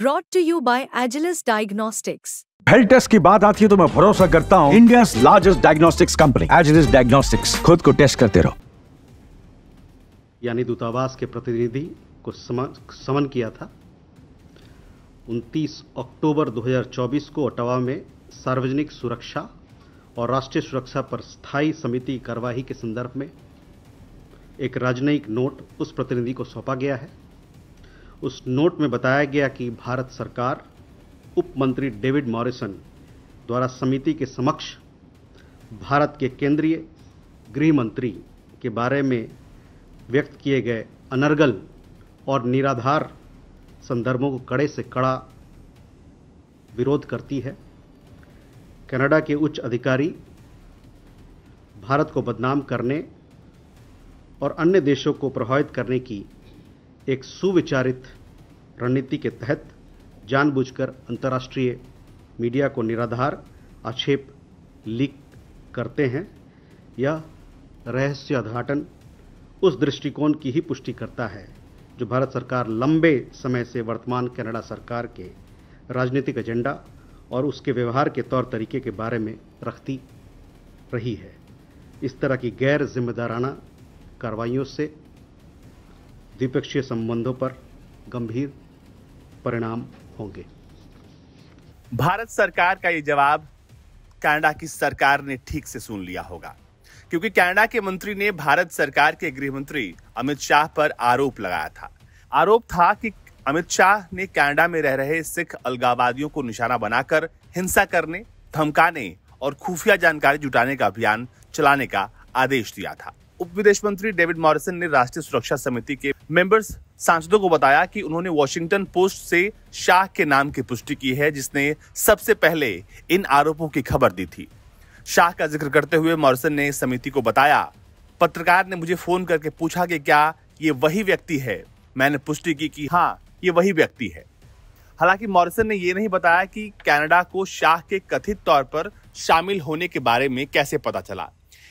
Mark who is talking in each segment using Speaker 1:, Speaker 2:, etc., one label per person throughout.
Speaker 1: broad to you by Agilus diagnostics health test की बात आती है तो मैं भरोसा करता हूँ India largest diagnostics company Agilus diagnostics खुद को टेस्ट करते रहो यानी दूतावास के प्रतिनिधि को समन किया था 29 अक्टूबर 2024 को ओटावा में सार्वजनिक सुरक्षा और राष्ट्रीय सुरक्षा पर स्थायी समिति कार्यवाही के संदर्भ में एक राजनयिक नोट उस प्रतिनिधि को सौंपा गया है उस नोट में बताया गया कि भारत सरकार उप मंत्री डेविड मॉरिसन द्वारा समिति के समक्ष भारत के केंद्रीय गृह मंत्री के बारे में व्यक्त किए गए अनर्गल और निराधार संदर्भों को कड़े से कड़ा विरोध करती है कनाडा के उच्च अधिकारी भारत को बदनाम करने और अन्य देशों को प्रभावित करने की एक सुविचारित रणनीति के तहत जानबूझकर अंतर्राष्ट्रीय मीडिया को निराधार आक्षेप लीक करते हैं यह रहस्य उद्घाटन उस दृष्टिकोण की ही पुष्टि करता है जो भारत सरकार लंबे समय से वर्तमान कनाडा सरकार के राजनीतिक एजेंडा और उसके व्यवहार के तौर तरीके के बारे में रखती रही है इस तरह की गैर जिम्मेदाराना कार्रवाइयों से द्विपक्षीय संबंधों पर गंभीर परिणाम
Speaker 2: होंगे भारत सरकार का ये जवाब कनाडा की सरकार ने ठीक से सुन लिया होगा क्योंकि कनाडा के मंत्री ने भारत सरकार के गृह मंत्री अमित शाह पर आरोप लगाया था आरोप था कि अमित शाह ने कनाडा में रह रहे सिख अलगावादियों को निशाना बनाकर हिंसा करने धमकाने और खुफिया जानकारी जुटाने का अभियान चलाने का आदेश दिया था उप विदेश मंत्री डेविड मॉरिसन ने राष्ट्रीय सुरक्षा समिति के मेंबर्स सांसदों को बताया कि उन्होंने वॉशिंगटन पोस्ट से शाह के नाम की पुष्टि की है जिसने सबसे पहले इन आरोपों की खबर दी थी शाह का जिक्र करते हुए मॉरिसन ने समिति को बताया पत्रकार ने मुझे फोन करके पूछा कि क्या ये वही व्यक्ति है मैंने पुष्टि की कि हाँ ये वही व्यक्ति है हालांकि मॉरिसन ने यह नहीं बताया कि कनाडा को शाह के कथित तौर पर शामिल होने के बारे में कैसे पता चला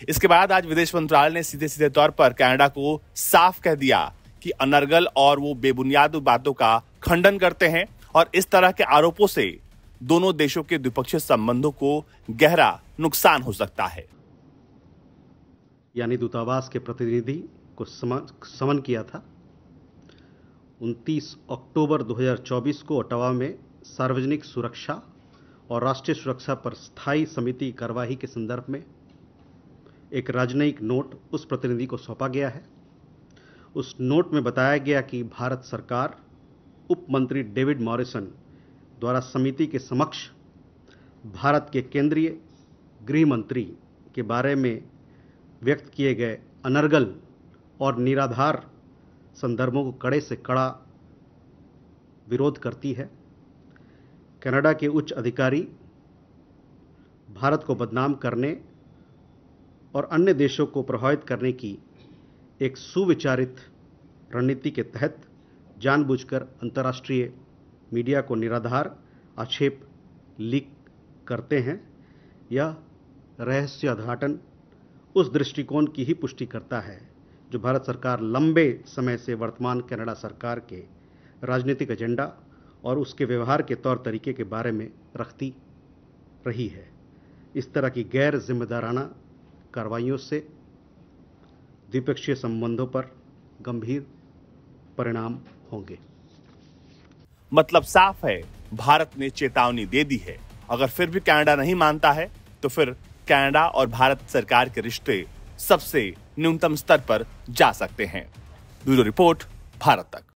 Speaker 2: इसके बाद आज विदेश मंत्रालय ने सीधे सीधे तौर पर कनाडा को साफ कह दिया कि अनर्गल और वो बेबुनियाद बातों का खंडन करते हैं और इस तरह के आरोपों से दोनों देशों के द्विपक्षीय संबंधों को गहरा नुकसान हो सकता है
Speaker 1: यानी दूतावास के प्रतिनिधि को समन किया था 29 अक्टूबर 2024 को अटवा में सार्वजनिक सुरक्षा और राष्ट्रीय सुरक्षा पर स्थायी समिति कार्यवाही के संदर्भ में एक राजनयिक नोट उस प्रतिनिधि को सौंपा गया है उस नोट में बताया गया कि भारत सरकार उपमंत्री डेविड मॉरिसन द्वारा समिति के समक्ष भारत के केंद्रीय गृह मंत्री के बारे में व्यक्त किए गए अनर्गल और निराधार संदर्भों को कड़े से कड़ा विरोध करती है कनाडा के उच्च अधिकारी भारत को बदनाम करने और अन्य देशों को प्रभावित करने की एक सुविचारित रणनीति के तहत जानबूझकर अंतर्राष्ट्रीय मीडिया को निराधार आक्षेप लीक करते हैं यह रहस्य उद्घाटन उस दृष्टिकोण की ही पुष्टि करता है जो भारत सरकार लंबे समय से वर्तमान कनाडा सरकार के राजनीतिक एजेंडा और उसके व्यवहार के तौर तरीके के बारे में रखती रही है इस तरह की गैर जिम्मेदाराना कार्रवाइयों से द्विपक्षीय संबंधों पर गंभीर परिणाम
Speaker 2: होंगे मतलब साफ है भारत ने चेतावनी दे दी है अगर फिर भी कनाडा नहीं मानता है तो फिर कनाडा और भारत सरकार के रिश्ते सबसे न्यूनतम स्तर पर जा सकते हैं ब्यूरो रिपोर्ट भारत तक